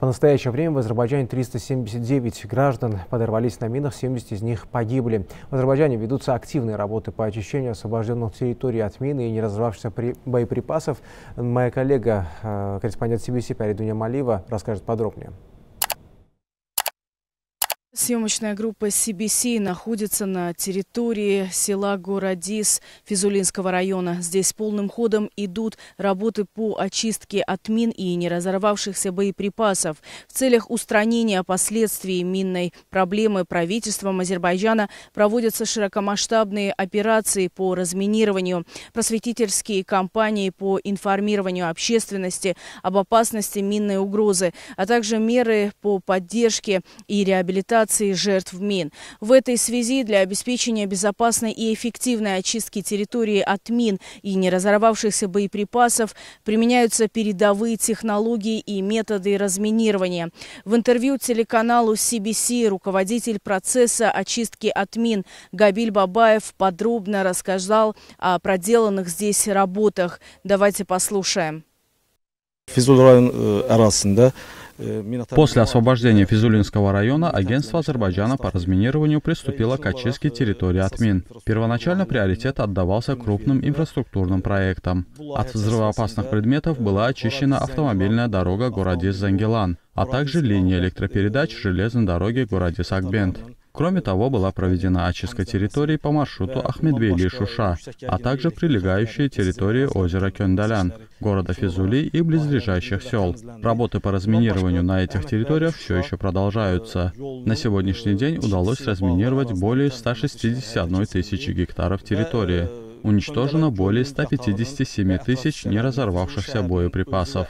По настоящее время в Азербайджане 379 граждан подорвались на минах, 70 из них погибли. В Азербайджане ведутся активные работы по очищению освобожденных территорий от мин и не разорвавшихся боеприпасов. Моя коллега, э, корреспондент CBC Паридуня Малива, расскажет подробнее. Съемочная группа CBC находится на территории села Городис Физулинского района. Здесь полным ходом идут работы по очистке от мин и неразорвавшихся боеприпасов. В целях устранения последствий минной проблемы правительством Азербайджана проводятся широкомасштабные операции по разминированию, просветительские кампании по информированию общественности об опасности минной угрозы, а также меры по поддержке и реабилитации репатриации жертв мин. В этой связи для обеспечения безопасной и эффективной очистки территории от мин и не разорвавшихся боеприпасов применяются передовые технологии и методы разминирования. В интервью телеканалу CBC руководитель процесса очистки от мин Габиль Бабаев подробно рассказал о проделанных здесь работах. Давайте послушаем. Физулрайон э, арасында После освобождения Физулинского района агентство Азербайджана по разминированию приступило к очистке территории от мин. Первоначально приоритет отдавался крупным инфраструктурным проектам. От взрывоопасных предметов была очищена автомобильная дорога в городе Зангелан, а также линия электропередач э, железной дороги в городе Сакбент. Кроме того, была проведена очистка территории по маршруту Ахмедбели и Шуша, а также прилегающие территории озера Кендалян, города Физули и близлежащих сел. Работы по разминированию на этих территориях все еще продолжаются. На сегодняшний день удалось разминировать более 161 тысячи гектаров территории, э, уничтожено более 157 тысяч неразорвавшихся боеприпасов.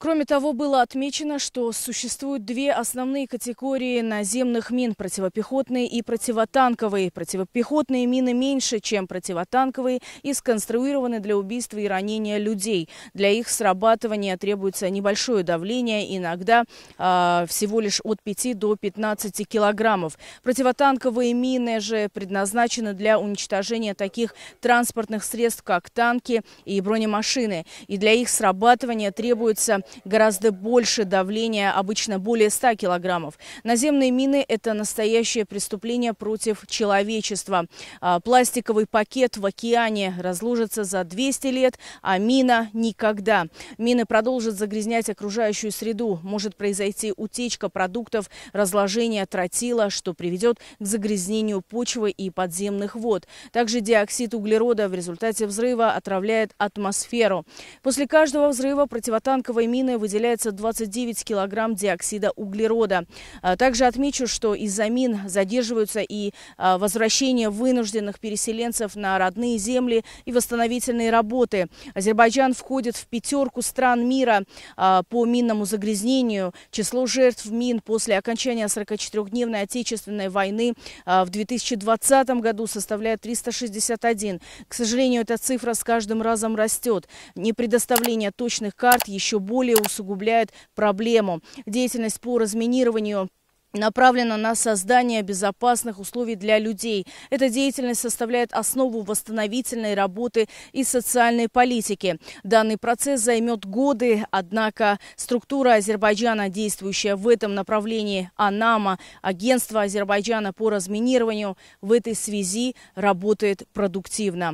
Кроме того, было отмечено, что существуют две основные категории наземных мин – противопехотные и противотанковые. Противопехотные мины меньше, чем противотанковые, и сконструированы для убийства и ранения людей. Для их срабатывания требуется небольшое давление, иногда э, всего лишь от 5 до 15 килограммов. Противотанковые мины же предназначены для уничтожения таких транспортных средств, как танки и бронемашины. И для их срабатывания требуется гораздо больше давления, обычно более 100 килограммов. Наземные мины – это настоящее преступление против человечества. А, пластиковый пакет в океане разложится за 200 лет, а мина – никогда. Мины продолжат загрязнять окружающую среду. Может произойти утечка продуктов, разложение тротила, что приведет к загрязнению почвы и подземных вод. Также диоксид углерода в результате взрыва отравляет атмосферу. После каждого взрыва противотанковой мины мины выделяется 29 килограмм диоксида углерода. А, также отмечу, что из-за мин задерживаются и а, возвращение вынужденных переселенцев на родные земли и восстановительные работы. Азербайджан входит в пятерку стран мира а, по минному загрязнению. Число жертв мин после окончания 44-дневной Отечественной войны в 2020 году составляет 361. К сожалению, эта цифра с каждым разом растет. Непредоставление точных карт еще более более усугубляет проблему. Деятельность по разминированию направлена на создание безопасных условий для людей. Эта деятельность составляет основу восстановительной работы и социальной политики. Данный процесс займет годы, однако структура Азербайджана, действующая в этом направлении АНАМА, Агентство Азербайджана по разминированию, в этой связи работает продуктивно.